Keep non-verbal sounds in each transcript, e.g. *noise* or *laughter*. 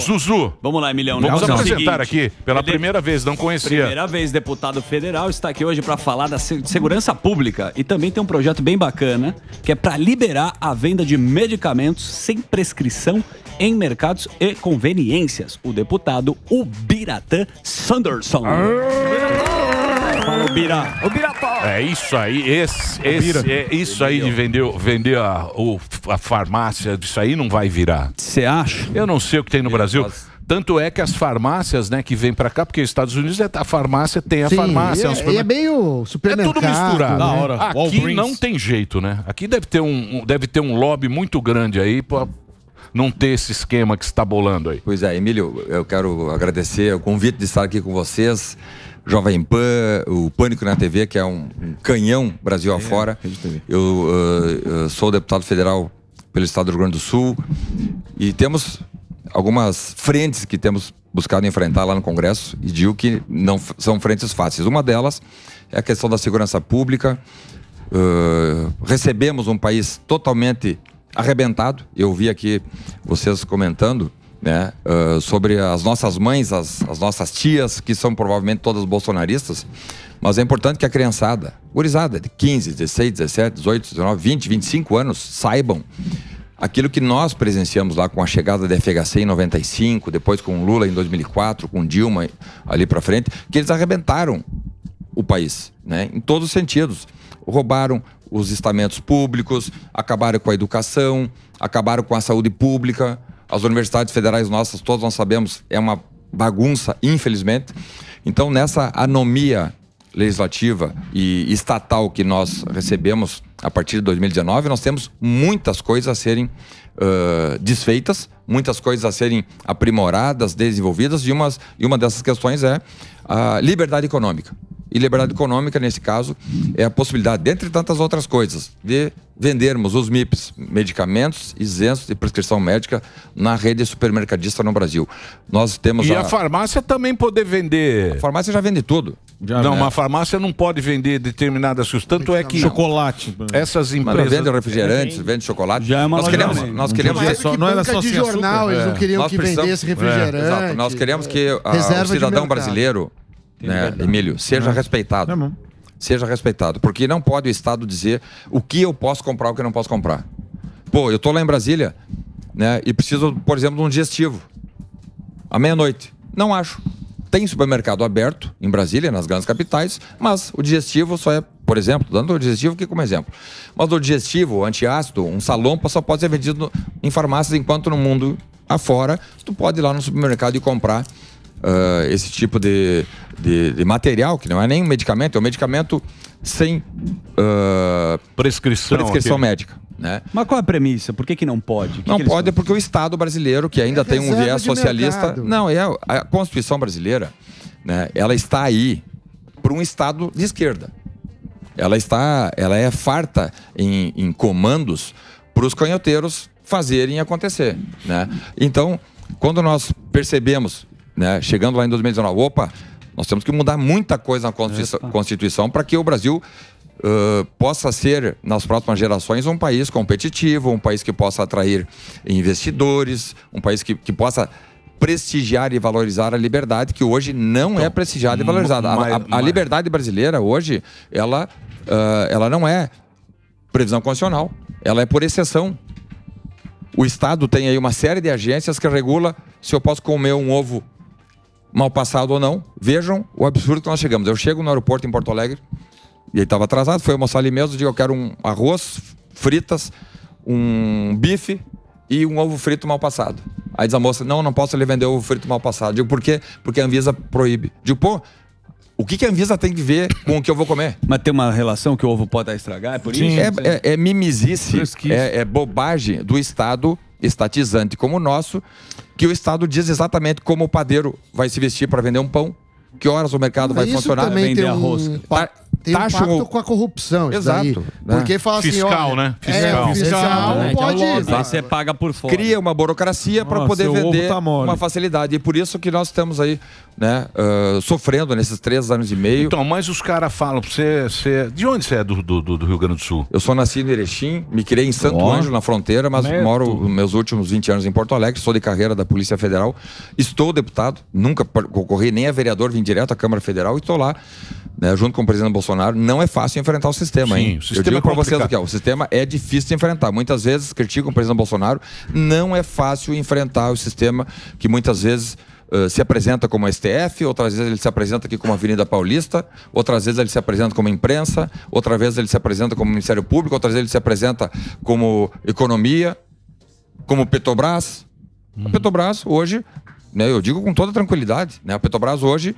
Zuzu. Vamos lá, Emiliano. Vamos Nelson. É apresentar aqui, pela primeira vez, não conhecia. Primeira vez, deputado federal, está aqui hoje para falar da segurança pública e também tem um projeto bem bacana, que é para liberar a venda de medicamentos sem prescrição em mercados e conveniências. O deputado Ubiratã Sanderson. Aê! O Birá. O É isso aí, esse, esse é isso aí de vender, vender a, o- a farmácia, isso aí não vai virar. Você acha? Eu não sei o que tem no Brasil. Tanto é que as farmácias, né, que vêm para cá, porque os Estados Unidos é- a farmácia tem a Sim, farmácia, é um e, é, meio é supermercado. meio É supermercado. tudo misturado. né? né? Aqui Walgreens. não tem jeito, né? Aqui deve ter um, deve ter um lobby muito grande aí para não ter esse esquema que está bolando aí. Pois é, Emílio, eu quero agradecer o convite de estar aqui com vocês. Jovem Pan, o Pânico na TV, que é um, canhão Brasil é, afora. Eu uh, uh, sou deputado federal pelo estado do Rio Grande do Sul e temos algumas frentes que temos buscado enfrentar lá no Congresso e digo que não são frentes fáceis. Uma delas é a questão da segurança pública. Uh, recebemos um país totalmente arrebentado. Eu vi aqui vocês comentando né? Uh, sobre as nossas mães, as, as, nossas tias, que são provavelmente todas bolsonaristas, mas é importante que a criançada, gurizada, de 15, 16, 17, 18, 19, 20, 25 anos, saibam aquilo que nós presenciamos lá com a chegada da FHC em 95, depois com Lula em 2004, com Dilma ali para frente, que eles arrebentaram o país, né? Em todos os sentidos. Roubaram os estamentos públicos, acabaram com a educação, acabaram com a saúde pública, as universidades federais nossas, todos nós sabemos, é uma bagunça, infelizmente. Então, nessa anomia legislativa e estatal que nós recebemos a partir de 2019, nós temos muitas coisas a serem uh, desfeitas, muitas coisas a serem aprimoradas, desenvolvidas, e, umas, e uma dessas questões é a liberdade econômica. E liberdade econômica, nesse caso, é a possibilidade, dentre tantas outras coisas, de vendermos os MIPs, medicamentos isentos de prescrição médica, na rede supermercadista no Brasil. Nós temos e a, a farmácia também poder vender. A farmácia já vende tudo. Já não, uma farmácia não pode vender determinadas coisas Tanto é que. Chocolate. Essas empresas. Mas vende refrigerantes, vende chocolate. Já é uma nós queremos, nós queremos não, é que só, não era só de jornal, açúcar. eles não é. queriam nós que vendesse refrigerante. É. Nós queremos que a, o cidadão brasileiro né, Emílio? Seja respeitado. Não, não. Seja respeitado. Porque não pode o Estado dizer o que eu posso comprar, o que eu não posso comprar. Pô, eu tô lá em Brasília, né? E preciso, por exemplo, de um digestivo. À meia-noite. Não acho. Tem supermercado aberto em Brasília, nas grandes capitais, mas o digestivo só é, por exemplo, dando o digestivo aqui como exemplo. Mas o digestivo, o antiácido, um salompa só pode ser vendido em farmácias, enquanto no mundo afora, tu pode ir lá no supermercado e comprar uh, esse tipo de, de, de, material, que não é nem um medicamento, é um medicamento sem uh, prescrição, prescrição okay. médica. Né? Mas qual é a premissa? Por que, que não pode? Que não que pode é porque o Estado brasileiro, que ainda é tem um viés socialista. Mercado. Não, é a Constituição brasileira, né, ela está aí para um Estado de esquerda. Ela está, ela é farta em, em comandos para os canhoteiros fazerem acontecer. Né? Então, quando nós percebemos né? Chegando lá em 2019, opa, nós temos que mudar muita coisa na Constituição, Constituição para que o Brasil Uh, possa ser, nas próximas gerações, um país competitivo, um país que possa atrair investidores, um país que, que possa prestigiar e valorizar a liberdade, que hoje não é então, é prestigiada e valorizada. a, a, a, liberdade brasileira, hoje, ela, uh, ela não é previsão constitucional, ela é por exceção. O Estado tem aí uma série de agências que regula se eu posso comer um ovo mal passado ou não, vejam o absurdo que nós chegamos. Eu chego no aeroporto em Porto Alegre, e ele estava atrasado, foi almoçar ali mesmo, digo, eu quero um arroz, fritas, um bife e um ovo frito mal passado. Aí diz a moça, não, não posso lhe vender ovo frito mal passado. Digo, por quê? Porque a Anvisa proíbe. Digo, pô, o que, que a Anvisa tem que ver com o que eu vou comer? Mas tem uma relação que o ovo pode estragar, é por isso? Sim, é, é, é mimizice, é, é bobagem do Estado estatizante como o nosso, que o Estado diz exatamente como o padeiro vai se vestir para vender um pão, que horas o mercado Mas vai funcionar, vender um... arroz. Tá, tem taxa um pacto com a corrupção. Exato. Né? Porque fala assim, fiscal, né? Fiscal. É, fiscal né? Então, pode. você paga por fora. Cria uma burocracia para poder vender tá uma facilidade. E por isso que nós estamos aí, né, uh, sofrendo nesses três anos e meio. Então, mas os caras falam, você, você. É- de onde você é do, do, do, Rio Grande do Sul? Eu sou nascido em Erechim, me criei em Santo oh. Anjo, na fronteira, mas Neto. moro meus últimos 20 anos em Porto Alegre, sou de carreira da Polícia Federal, estou deputado, nunca concorri nem a vereador, vim direto à Câmara Federal e estou lá, né, junto com o presidente Bolsonaro Bolsonaro, não é fácil enfrentar o sistema, Sim, hein? O sistema Eu digo é para vocês aqui, ó, o sistema é difícil de enfrentar. Muitas vezes criticam o presidente Bolsonaro, não é fácil enfrentar o sistema que muitas vezes Uh, se apresenta como STF, outras vezes ele se apresenta aqui como Avenida Paulista, outras vezes ele se apresenta como imprensa, outra vez ele se apresenta como Ministério Público, outras vezes ele se apresenta como economia, como Petrobras. Uhum. A Petrobras hoje, né, eu digo com toda tranquilidade, né, a Petrobras hoje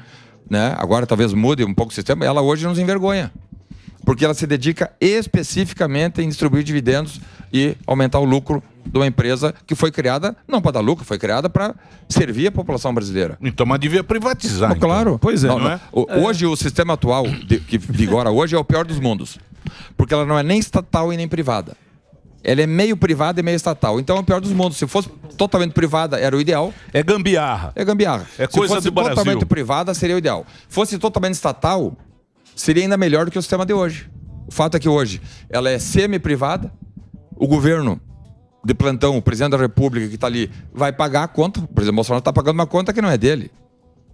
né? agora talvez mude um pouco o sistema, ela hoje nos envergonha. Porque ela se dedica especificamente em distribuir dividendos e aumentar o lucro de uma empresa que foi criada, não para dar lucro, foi criada para servir a população brasileira. Então, mas devia privatizar. Então. claro. Pois é, não, não é? Não. Hoje, é. o sistema atual de, que vigora hoje é o pior dos mundos. Porque ela não é nem estatal e nem privada. Ela é meio privada e meio estatal. Então é o pior dos mundos. Se fosse totalmente privada, era o ideal. É gambiarra. É gambiarra. É coisa Se fosse do Brasil. totalmente privada, seria o ideal. Fosse totalmente estatal, seria ainda melhor do que o sistema de hoje. O fato é que hoje ela é semi-privada, o governo de plantão, o presidente da república que está ali, vai pagar a conta. O presidente Bolsonaro está pagando uma conta que não é dele.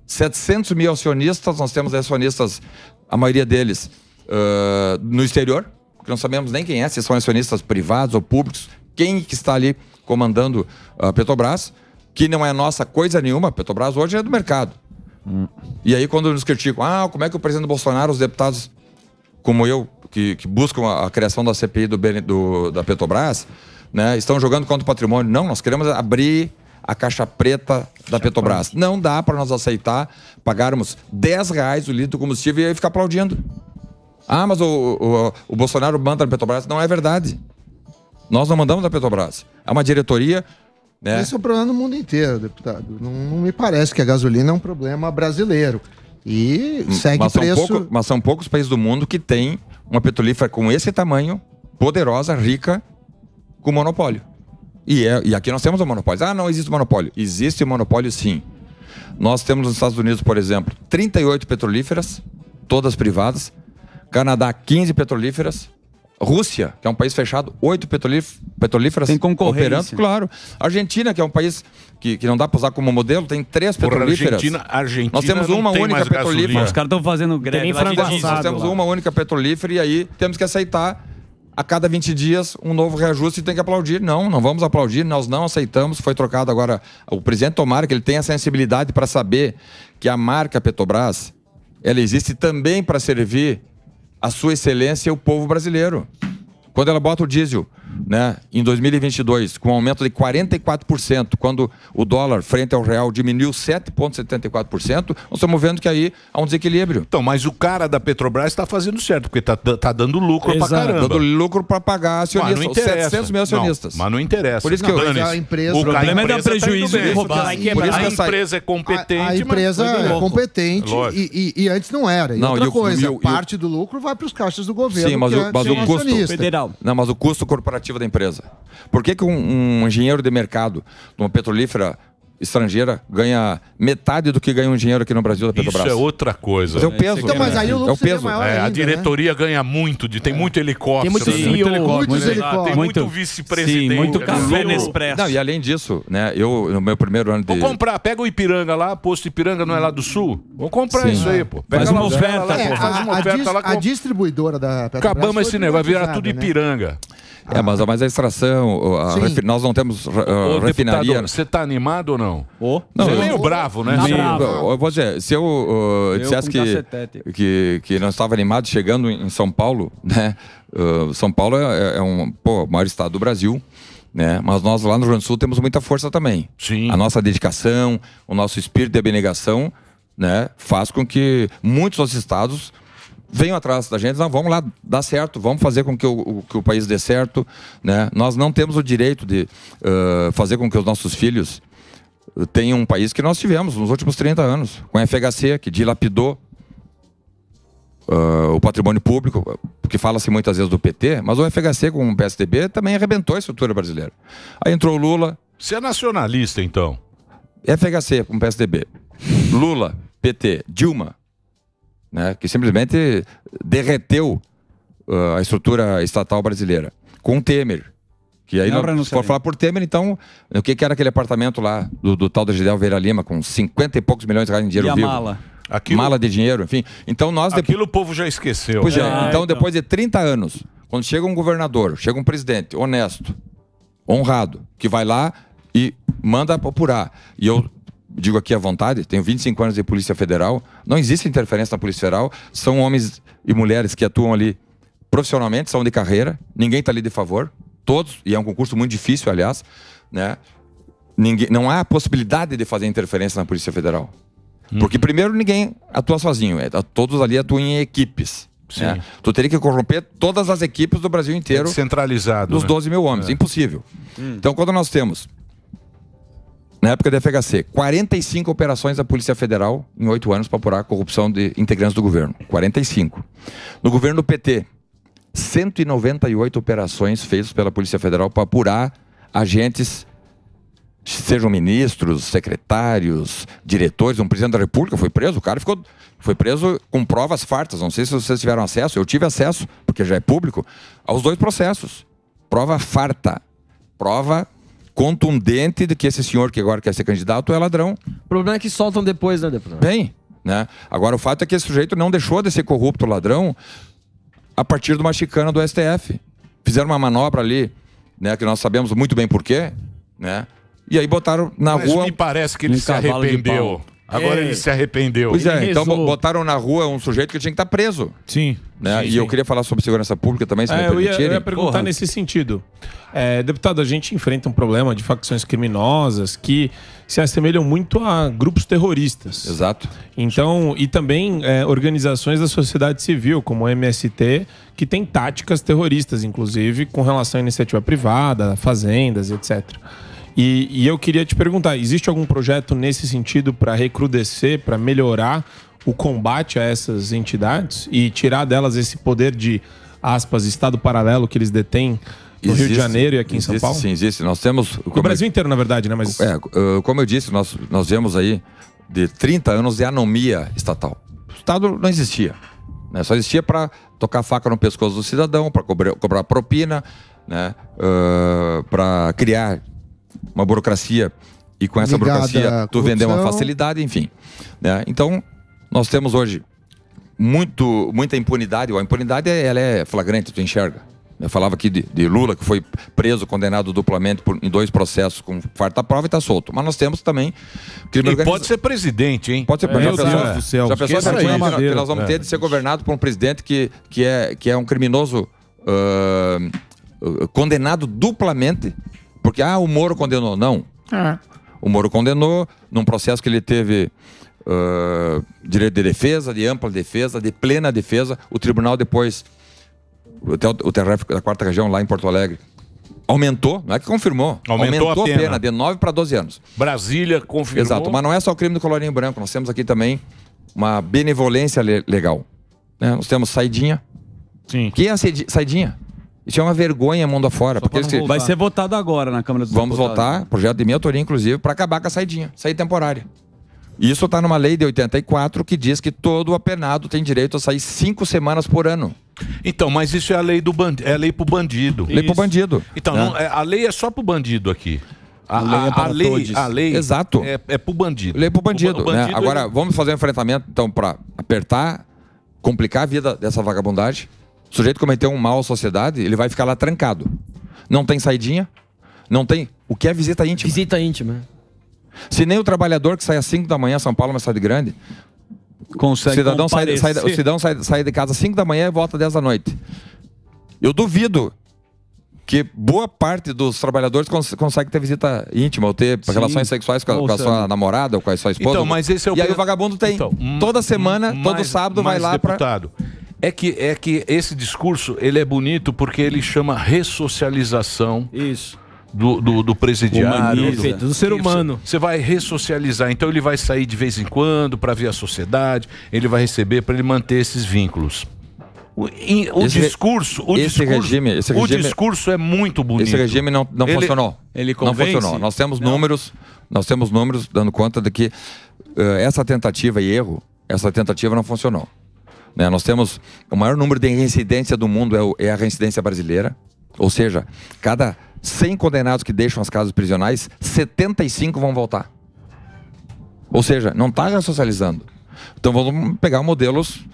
700 mil acionistas, nós temos acionistas, a maioria deles, uh, no exterior porque não sabemos nem quem é, se são acionistas privados ou públicos, quem que está ali comandando a ah, Petrobras, que não é nossa coisa nenhuma, a Petrobras hoje é do mercado. Hum. E aí quando nos criticam, ah, como é que o presidente Bolsonaro, os deputados como eu, que, que buscam a, a, criação da CPI do, do, da Petrobras, né, estão jogando contra o patrimônio. Não, nós queremos abrir a caixa preta da Petrobras. Não dá para nós aceitar pagarmos 10 reais o litro do combustível e aí ficar aplaudindo. Ah, mas o, o, o Bolsonaro manda na Petrobras. Não é verdade. Nós não mandamos na Petrobras. É uma diretoria né? Esse é um problema no mundo inteiro, deputado. Não, não, me parece que a gasolina é um problema brasileiro. E hum, segue mas preço... Pouco, mas são poucos países do mundo que têm uma petrolífera com esse tamanho, poderosa, rica, com monopólio. E, é, e aqui nós temos o um monopólio. Ah, não existe um monopólio. Existe um monopólio, sim. Nós temos nos Estados Unidos, por exemplo, 38 petrolíferas, todas privadas, Canadá, 15 petrolíferas. Rússia, que é um país fechado, oito petrolíferas tem concorrência. operando, claro. Argentina, que é um país que, que não dá para usar como modelo, tem três Porra, petrolíferas. Argentina, Argentina Nós temos uma única petrolífera. os caras estão fazendo greve. Lá de nós lá. temos uma única petrolífera e aí temos que aceitar a cada 20 dias um novo reajuste e tem que aplaudir. Não, não vamos aplaudir, nós não aceitamos. Foi trocado agora o presidente Tomara, que ele tem a sensibilidade para saber que a marca Petrobras ela existe também para servir a sua excelência é o povo brasileiro. Quando ela bota o diesel né, em 2022, com um aumento de 44%, quando o dólar frente ao real diminuiu 7,74%, nós estamos vendo que aí há um desequilíbrio. Então, mas o cara da Petrobras está fazendo certo, porque está tá dando lucro para caramba. Dando lucro para pagar acionistas, mas não interessa. 700 mil acionistas. Não, mas não interessa. Por isso não, que eu, a empresa, o problema é dar tá prejuízo tá né, roubar. É a empresa é competente. A, a empresa é competente e, e, e, antes não era. E não, outra e coisa, o, parte do lucro vai para os caixas do governo. Sim, mas, é o, mas é, o custo federal. Não, mas o custo corporativo da empresa. Por que, que um, um engenheiro de mercado de uma petrolífera estrangeira ganha metade do que ganha um engenheiro aqui no Brasil da Petrobras. Isso é outra coisa. Mas é o né? peso. Então, mas aí o lucro é o peso. Maior é, ainda, a né? diretoria né? ganha muito, de, tem é. muito helicóptero. Tem muito, né? muito Muitos helicópteros. tem muito, vice-presidente. muito café no expresso. Não, e além disso, né, eu, no meu primeiro ano de... Vou comprar, pega o Ipiranga lá, posto Ipiranga não é lá do Sul? Vou comprar sim, isso aí, pô. Pega faz uma oferta, lá, pô. Faz é, uma oferta a, lá. A distribuidora da Petrobras... Acabamos esse negócio, vai virar tudo Ipiranga. É, mas, a extração, a refi... nós não temos uh, Ô, refinaria. você está animado ou não? É não você eu... é meio bravo, né? Meio... Eu vou dizer, se eu uh, eu dissesse que, que, que não estava animado chegando em São Paulo, né? Uh, São Paulo é, é, é um pô, maior estado do Brasil. Né? Mas nós lá no Rio Grande do Sul temos muita força também. Sim. A nossa dedicação, o nosso espírito de abnegação, né, faz com que muitos dos estados venham atrás da gente, não, vamos lá, dá certo, vamos fazer com que o, o, que o país dê certo. Né? Nós não temos o direito de uh, fazer com que os nossos filhos tenham um país que nós tivemos nos últimos 30 anos, com a FHC, que dilapidou uh, o patrimônio público, porque fala-se muitas vezes do PT, mas o FHC com o PSDB também arrebentou a estrutura brasileira. Aí entrou o Lula. Você é nacionalista, então? FHC com o PSDB. Lula, PT, Dilma, né, que simplesmente derreteu uh, a estrutura estatal brasileira, com Temer. Que aí, não, é nós, se for falar por Temer, então, o que, que era aquele apartamento lá do, do tal do Gideão Vera Lima, com 50 e poucos milhões de reais em dinheiro e a mala. Aquilo... Mala de dinheiro, enfim. Então nós... Aquilo o povo já esqueceu. Pois é, é então, então depois de 30 anos, quando chega um governador, chega um presidente honesto, honrado, que vai lá e manda apurar. E eu digo aqui à vontade, tenho 25 anos de Polícia Federal, não existe interferência na Polícia Federal, são homens e mulheres que atuam ali profissionalmente, são de carreira, ninguém está ali de favor, todos, e é um concurso muito difícil, aliás, né? Ninguém, não há possibilidade de fazer interferência na Polícia Federal. Uhum. Porque, primeiro, ninguém atua sozinho, é, todos ali atuam em equipes. Sim. Né? Tu teria que corromper todas as equipes do Brasil inteiro. É Centralizado. Dos né? 12 mil homens. É. Impossível. Hum. Então, quando nós temos na época da FHC, 45 operações da Polícia Federal em oito anos para apurar a corrupção de integrantes do governo. 45. No governo do PT, 198 operações feitas pela Polícia Federal para apurar agentes, sejam ministros, secretários, diretores, um presidente da República foi preso, o cara ficou, foi preso com provas fartas. Não sei se vocês tiveram acesso, eu tive acesso, porque já é público, aos dois processos. Prova farta, prova contundente de que esse senhor que agora quer ser candidato é ladrão. O problema é que soltam depois, né, deputado? Bem, né? Agora, o fato é que esse sujeito não deixou de ser corrupto ladrão a partir de uma chicana do STF. Fizeram uma manobra ali, né, que nós sabemos muito bem porquê, né? E aí botaram na Mas rua. Me parece que ele um se arrependeu. Agora é. ele se arrependeu. Pois é, ele então botaram na rua um sujeito que tinha que estar tá preso. Sim. Né? sim e sim. eu queria falar sobre segurança pública também, se é, me permitirem. Eu ia, eu ia perguntar Porra. nesse sentido. É, deputado, a gente enfrenta um problema de facções criminosas que se assemelham muito a grupos terroristas. Exato. Então, e também é, organizações da sociedade civil, como o MST, que tem táticas terroristas, inclusive, com relação à iniciativa privada, fazendas, etc. E, e eu queria te perguntar: existe algum projeto nesse sentido para recrudescer, para melhorar o combate a essas entidades e tirar delas esse poder de, aspas, Estado paralelo que eles detêm? no existe, Rio de Janeiro e aqui em existe, São Paulo? Sim, existe. Nós temos. No Brasil eu, inteiro, na verdade, né? Mas... É, eh, como eu disse, nós, nós vemos aí de 30 anos de anomia estatal. O Estado não existia. Né? Só existia para tocar faca no pescoço do cidadão, para cobrar, cobrar propina, né? Uh, eh, para criar uma burocracia e com essa burocracia tu vender uma facilidade, enfim. Né? Então, nós temos hoje muito, muita impunidade. A impunidade ela é flagrante, tu enxerga. Eu falava aqui de, de Lula, que foi preso, condenado duplamente por, em dois processos com farta prova e está solto. Mas nós temos também crime pode ser presidente, hein? Pode ser presidente. É, já pensou, Deus do céu. Já pensou que, nós, que nós vamos é. ter de ser governado por um presidente que, que, é, que é um criminoso uh, condenado duplamente porque, ah, o Moro condenou. Não. É. O Moro condenou num processo que ele teve uh, direito de defesa, de ampla defesa, de plena defesa. O tribunal depois, até o, o TRF da quarta região lá em Porto Alegre, Aumentou, não é que confirmou. Aumentou, aumentou a, pena. pena de 9 para 12 anos. Brasília confirmou. Exato, mas não é só o crime do colorinho branco, nós temos aqui também uma benevolência legal. Né? Nós temos saidinha. Sim. Quem é a saidinha? Isso é uma vergonha mundo afora. porque se... Vai ser votado agora na Câmara dos Vamos Deputados. Vamos votar, projeto de minha autoria, inclusive, para acabar com a saidinha, sair temporária. Isso está numa lei de 84 que diz que todo apenado tem direito a sair cinco semanas por ano. Então, mas isso é a lei do band... é a lei pro bandido. Lei isso. pro bandido. Então, não, né? é, a lei é só pro bandido aqui. A, a, é a, lei, a lei Exato. É, é pro bandido. Lei pro bandido. O, né? bandido né? Agora, vamos fazer um enfrentamento, então, para apertar, complicar a vida dessa vagabundagem o sujeito cometeu um mal à sociedade, ele vai ficar lá trancado. Não tem saidinha, não tem. O que é visita íntima? Visita íntima. Se nem o trabalhador que sai às 5 da manhã, São Paulo é uma cidade grande, consegue. Cidadão sai, sai, o cidadão sai, sai de casa às 5 da manhã e volta às 10 da noite. Eu duvido que boa parte dos trabalhadores cons consegue ter visita íntima ou ter Sim. relações sexuais com a, com a, sua namorada ou com a sua esposa. Então, mas esse é o e aí o vagabundo tem. Então, toda semana, mais, todo sábado vai lá para é que, é que esse discurso ele é bonito porque ele chama ressocialização. Isso. Do, do, do, presidiário. Do, do ser humano. Você vai ressocializar. Então ele vai sair de vez em quando para ver a sociedade, ele vai receber para ele manter esses vínculos. O, o esse, discurso, o esse discurso, regime, esse regime, o discurso é muito bonito. Esse regime não, não ele, funcionou. Ele convence? Não funcionou. Nós temos não. números, nós temos números dando conta de que uh, essa tentativa e erro, essa tentativa não funcionou. Né? Nós temos o maior número de reincidência do mundo é, o, é a reincidência brasileira. Ou seja, cada 100 condenados que deixam as casas prisionais, 75 vão voltar. Ou seja, não está ressocializando. Então vamos pegar modelos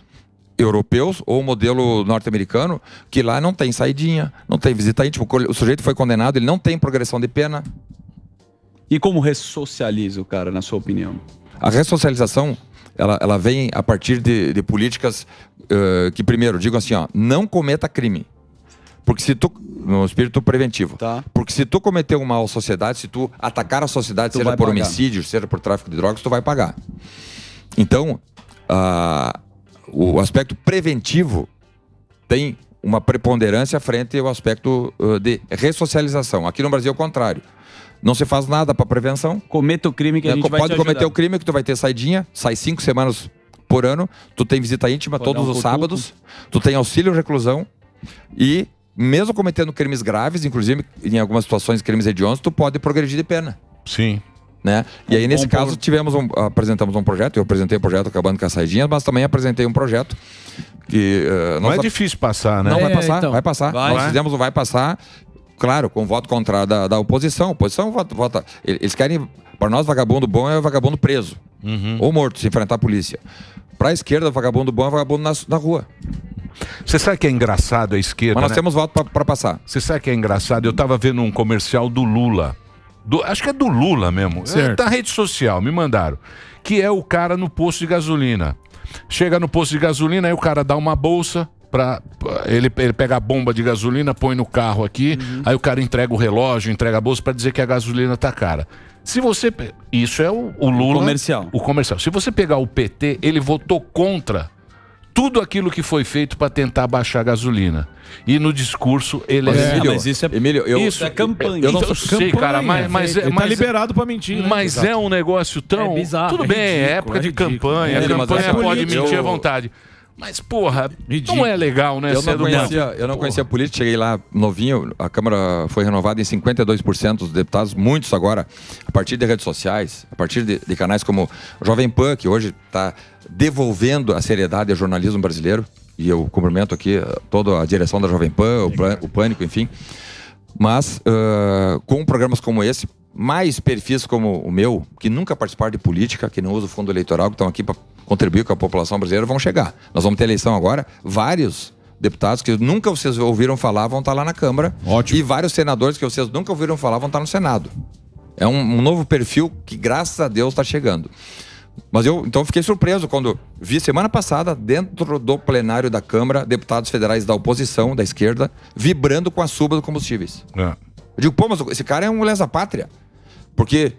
europeus ou modelo norte-americano, que lá não tem saidinha, não tem visita íntima. O sujeito foi condenado, ele não tem progressão de pena. E como ressocializa o cara, na sua opinião? A ressocialização ela, ela vem a partir de, de políticas uh, que, primeiro, digam assim, ó, não cometa crime. Porque se tu. No espírito preventivo. Tá. Porque se tu cometer um mal à sociedade, se tu atacar a sociedade, tu seja por pagar. homicídio, seja por tráfico de drogas, tu vai pagar. Então, uh, o aspecto preventivo tem uma preponderância frente ao aspecto uh, de ressocialização. Aqui no Brasil é o contrário. Não se faz nada para prevenção. Cometa o crime que a né, gente é, vai Pode cometer o crime que tu vai ter saidinha, sai cinco semanas por ano, tu tem visita íntima pode todos um os cutuco. sábados, tu tem auxílio reclusão e mesmo cometendo crimes graves, inclusive em algumas situações crimes hediondos, tu pode progredir de pena. Sim. Né? E aí, nesse caso, tivemos um, apresentamos um projeto, eu apresentei um projeto acabando com as saidinhas, mas também apresentei um projeto que. Uh, não é difícil passar, né? Não é, vai passar, então, vai passar. Vai. Nós fizemos o Vai Passar, claro, com voto contrário da, da oposição. A oposição vota, vota. Eles querem. Para nós, vagabundo bom é vagabundo preso uhum. ou morto, se enfrentar a polícia. Para a esquerda, vagabundo bom é vagabundo na, na rua. Você sabe que é engraçado a esquerda. Mas nós né? temos voto para passar. Você sabe que é engraçado? Eu estava vendo um comercial do Lula. Do, acho que é do Lula mesmo. É, É da tá rede social, me mandaram. Que é o cara no posto de gasolina. Chega no posto de gasolina, aí o cara dá uma bolsa, para ele, ele pega a bomba de gasolina, põe no carro aqui, uhum. aí o cara entrega o relógio, entrega a bolsa para dizer que a gasolina tá cara. Se você. Isso é o, o é Lula. O comercial. O comercial. Se você pegar o PT, ele votou contra tudo aquilo que foi feito para tentar baixar a gasolina. E no discurso ele é. Emílio, mas isso é, Emílio, eu, isso é campanha. Eu não então, campanha, sei, cara, mas, mas, tá é, mas tá liberado para mentir. Né? Mas Exato. é um negócio tão. É bizarro, tudo bem, é, ridículo, época de campanha, a campanha pode mentir à vontade. Mas, porra, Ridículo. não é legal, né? Eu não, conhecia, eu não conhecia política, cheguei lá novinho, a Câmara foi renovada em 52% dos deputados, muitos agora, a partir de redes sociais, a partir de, de canais como Jovem Pan, que hoje está devolvendo a seriedade ao jornalismo brasileiro, e eu cumprimento aqui eh, toda a direção da Jovem Pan, o, o Pânico, enfim. Mas uh, com programas como esse, mais perfis como o meu, que nunca participaram de política, que não usam o fundo eleitoral, que estão aqui para contribuir com a população brasileira, vão chegar. Nós vamos ter eleição agora, vários deputados que nunca vocês ouviram falar vão estar tá lá na Câmara. Ótimo. E vários senadores que vocês nunca ouviram falar vão estar tá no Senado. É um, um novo perfil que, graças a Deus, está chegando. Mas eu então fiquei surpreso quando vi semana passada, dentro do plenário da Câmara, deputados federais da oposição, da esquerda, vibrando com a suba dos combustíveis. É. Eu digo, pô, mas esse cara é um lesa-pátria. Porque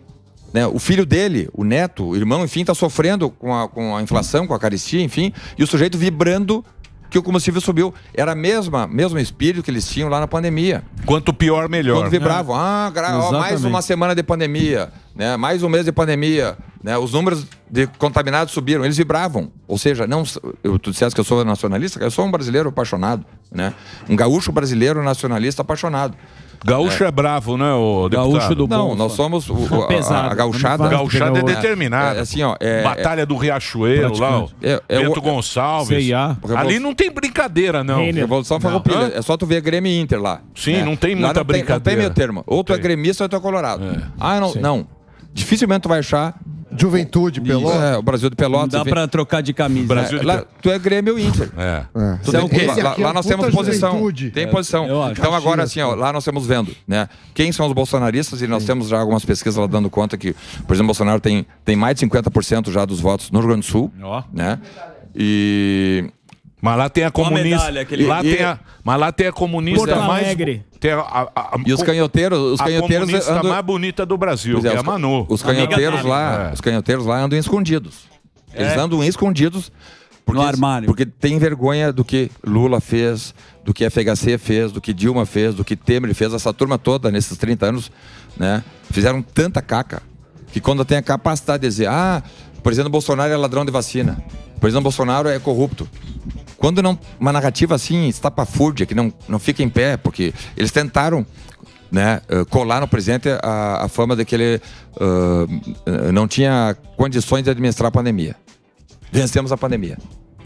né, o filho dele, o neto, o irmão, enfim, está sofrendo com a, com a inflação, com a caristia, enfim, e o sujeito vibrando que o combustível subiu. Era mesma, mesmo espírito que eles tinham lá na pandemia. Quanto pior, melhor. Quando né? vibravam, é. ah, ó, mais uma semana de pandemia, né? mais um mês de pandemia, né? os números de contaminados subiram, eles vibravam. Ou seja, não, eu, tu disseste que eu sou nacionalista, eu sou um brasileiro apaixonado, né? um gaúcho brasileiro nacionalista apaixonado. Gaúcho é, é bravo, né, o deputado? Gaúcho do Não, bom, nós somos o, o, tá a, a gauchada. Tá é gauchada é determinada. É, é assim, ó, é, Batalha do Riachuelo lá, é, é, Bento Gonçalves. Ali não tem brincadeira, não. Reiner. Revolução Farroupilha. É só tu ver Grêmio e Inter lá. Sim, é. não tem muita não brincadeira. Tem, não tem meu termo. Outro é gremista ou é colorado. Ah, não, não. Dificilmente tu vai achar Juventude, Pelotas. É, o Brasil de Pelotas. dá pra trocar de camisa. Brasil de... Lá, tu é Grêmio Inter. É. é. é o quê? Lá, é é. então, lá nós temos posição. Juventude. Tem posição. Então agora assim, ó, lá nós estamos vendo, né? Quem são os bolsonaristas e nós Sim. temos já algumas pesquisas lá dando conta que, por exemplo, Bolsonaro tem, tem mais de 50% já dos votos no Rio Grande do Sul, oh. né? E mas lá tem a comunista. Medalha, aquele... lá e, tem a, mas lá tem a comunista Porto mais. Alegre. Tem a, a, a, e os canhoteiros, os a canhoteiros comunista andam... mais bonita do Brasil, é, que é a Manu. Os canhoteiros lá, é. os canhoteiros lá andam escondidos. É. Eles andam escondidos porque, no armário. Porque tem vergonha do que Lula fez, do que FHC fez, do que Dilma fez, do que Temer fez, essa turma toda nesses 30 anos, né? Fizeram tanta caca que quando tem a capacidade de dizer, ah, o presidente Bolsonaro é ladrão de vacina. O presidente Bolsonaro é corrupto. Quando não, uma narrativa assim, estapafúrdia, que não, não fica em pé, porque eles tentaram né, eh, colar no presidente a, a fama de que ele uh, eh, não tinha condições de administrar a pandemia. Vencemos a pandemia.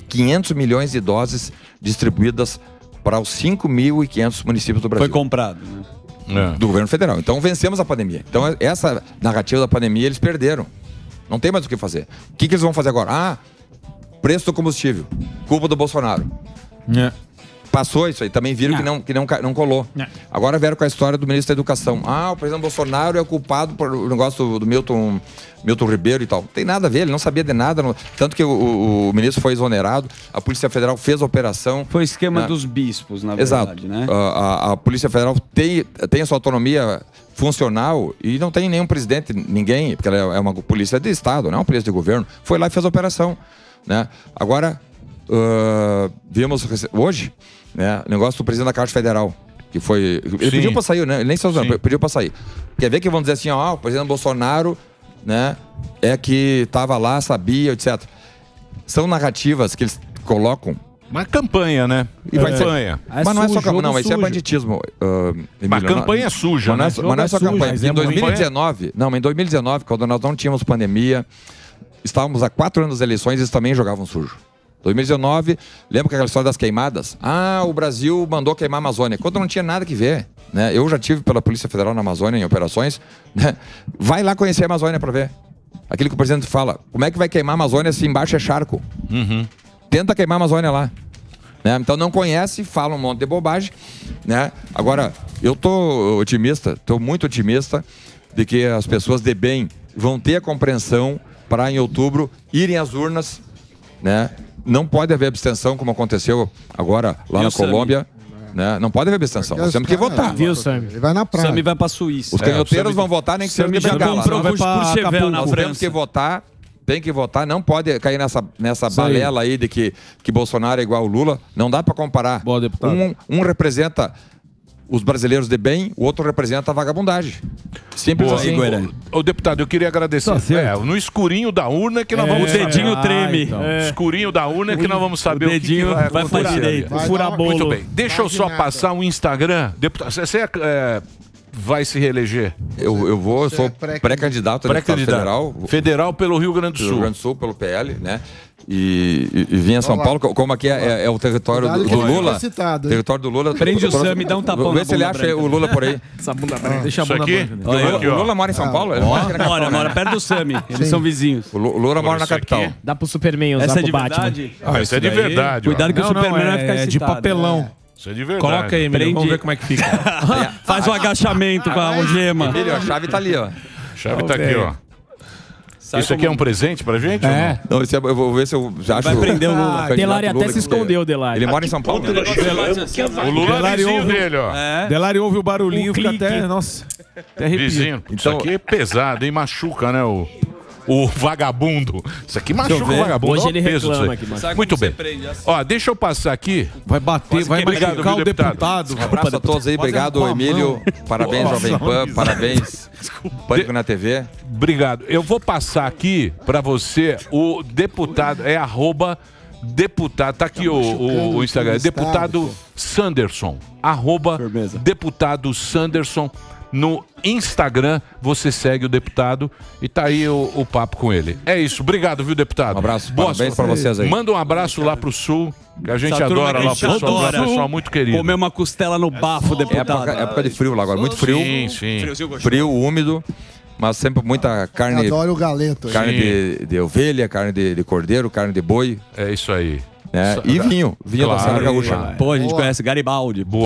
500 milhões de doses distribuídas para os 5.500 municípios do Brasil. Foi comprado, né? É. Do é. governo federal. Então vencemos a pandemia. Então essa narrativa da pandemia eles perderam. Não tem mais o que fazer. O que, que eles vão fazer agora? Ah, Preço do combustível. Culpa do Bolsonaro. É. Passou isso aí, também viram que, é. não, que não, não colou. É. Agora vieram com a história do ministro da Educação. Ah, o presidente Bolsonaro é culpado por o negócio do Milton, Milton Ribeiro e tal. Não tem nada a ver, ele não sabia de nada. Não... Tanto que o, o, ministro foi exonerado, a Polícia Federal fez a operação. Foi esquema né? dos bispos, na verdade, né? A, a, a Polícia Federal tem, tem a sua autonomia funcional e não tem nenhum presidente, ninguém, porque ela é, é uma polícia de Estado, não é uma polícia de governo, foi lá e fez a operação. Né? Agora, uh, vimos hoje né, o negócio do presidente da Caixa Federal. Que foi. Ele Sim. pediu pra sair, né? Ele nem se ele pediu pra sair. Quer ver que vão dizer assim, ó, o presidente Bolsonaro, né? É que tava lá, sabia, etc. São narrativas que eles colocam uma campanha, né? E vai é. campanha. É. Mas não é só campanha, não, isso é banditismo. Uh, Emílio, campanha é não, é suja, mas né? Mas não é né? só é campanha. Em 2019, não, em 2019, quando nós não tínhamos pandemia, Estávamos há quatro anos das eleições e eles também jogavam sujo. 2019, lembra aquela história das queimadas? Ah, o Brasil mandou queimar a Amazônia. Quando não tinha nada que ver. Né? Eu já tive pela Polícia Federal na Amazônia em operações. Né? Vai lá conhecer a Amazônia para ver. Aquilo que o presidente fala. Como é que vai queimar a Amazônia se embaixo é charco? Uhum. Tenta queimar a Amazônia lá. Né? Então não conhece, fala um monte de bobagem. Né? Agora, eu tô otimista, estou muito otimista de que as pessoas de bem vão ter a compreensão para em outubro irem às urnas, né? Não pode haver abstenção como aconteceu agora lá na Colômbia. Né? Não pode haver abstenção. Nós temos que votar. Viu, Sammy? Ele vai na praia. Sammy vai pra Suíça. Os canhoteiros é, vão votar, nem que seja de bengala. Comprou, vai pra Chevel, na França. Temos que votar tem que votar, não pode cair nessa, nessa balela aí de que, que Bolsonaro é igual o Lula. Não dá para comparar. Boa, deputado. Um, um representa os brasileiros de bem, o outro representa a vagabundagem. Simples Boa, assim. o, o deputado, eu queria agradecer. Tá é, no escurinho da urna que nós é, vamos saber. O dedinho ah, treme. Então. É. Escurinho da urna que nós vamos saber o, o que, que vai, vai direito. Vai Muito bem. Deixa eu só passar o um Instagram. Deputado, você é, é vai se reeleger? Eu, eu vou, eu sou é pré-candidato pré, -candidato, pré -candidato. federal. Federal pelo Rio Grande do Sul. Rio Grande do Sul, pelo PL, né? e, e, vinha São Paulo, como aqui é, é, é o território do, do Lula. Tá Citado, território do Lula. Prende o Sam e dá um tapão. Vê se ele acha o Lula por aí. Essa bunda branca. Deixa a bunda aqui? branca. aqui, o Lula mora em São ah, Paulo? Ele mora, capital, mora, né? mora perto do Sam. Eles são vizinhos. O Lula mora na capital. Aqui? Dá pro Superman usar Essa é de verdade? Ah, isso é de verdade. Cuidado que o Superman vai é ficar de papelão. Né? Isso é de verdade. Coloca aí, Emílio. Vamos ver como é que fica. *laughs* Faz o agachamento com a algema. Emílio, a chave tá ali, ó. A chave tá aqui, ó. Sabe tá Isso aqui é um presente pra gente? É. Não? Não, esse é, eu vou ver se eu já acho. Vai prender o Lula. Ah, Delari até Lula, se é. escondeu, Delari. Ele mora em São Paulo? Né? O Lula Delari é ouve, dele, ó. É. Delari ouve o barulhinho, o fica até. Nossa. Até Vizinho. Isso então- aqui é pesado, hein? Machuca, né? O o vagabundo. Isso aqui machuca o vagabundo. Hoje ele reclama aqui, Muito bem. Assim? Ó, deixa eu passar aqui. Vai bater, vai brigar. o deputado. deputado. Um abraço a todos aí. Obrigado, Emílio. Parabéns, Jovem Pan. Parabéns. Desculpa. Pânico de... na TV? Obrigado. Eu vou passar aqui para você o deputado, é arroba deputado, tá aqui tá o, o, o, Instagram, deputado Sanderson, arroba Firmeza. deputado Sanderson no Instagram. Você segue o deputado e tá aí o, o papo com ele. É isso. Obrigado, viu, deputado? Um abraço. Boa parabéns para vocês aí. Manda um abraço lá pro Sul. Que a gente adora lá, pessoal, adora. É pessoal muito querido. Comer uma costela no bafo, é deputado. época, é época de frio lá agora, muito frio. Sim, sim. Frio, úmido mas sempre muita carne. Eu adoro o galeto. Carne de, de, ovelha, carne de, de, cordeiro, carne de boi. É isso aí. Né? e vinho, vinho claro. da Serra Gaúcha. Pô, a gente Boa. conhece Garibaldi. Boa.